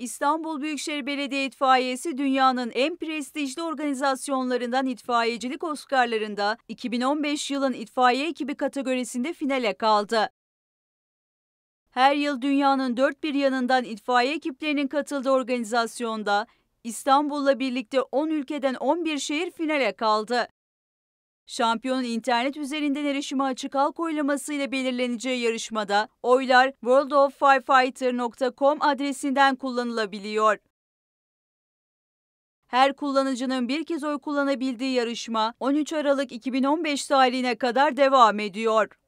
İstanbul Büyükşehir Belediye İtfaiyesi dünyanın en prestijli organizasyonlarından itfaiyecilik Oscar'larında 2015 yılın itfaiye ekibi kategorisinde finale kaldı. Her yıl dünyanın dört bir yanından itfaiye ekiplerinin katıldığı organizasyonda İstanbul'la birlikte 10 ülkeden 11 şehir finale kaldı. Şampiyonun internet üzerinden erişime açık halk oylaması ile belirleneceği yarışmada oylar worldofffirefighter.com adresinden kullanılabiliyor. Her kullanıcının bir kez oy kullanabildiği yarışma 13 Aralık 2015 tarihine kadar devam ediyor.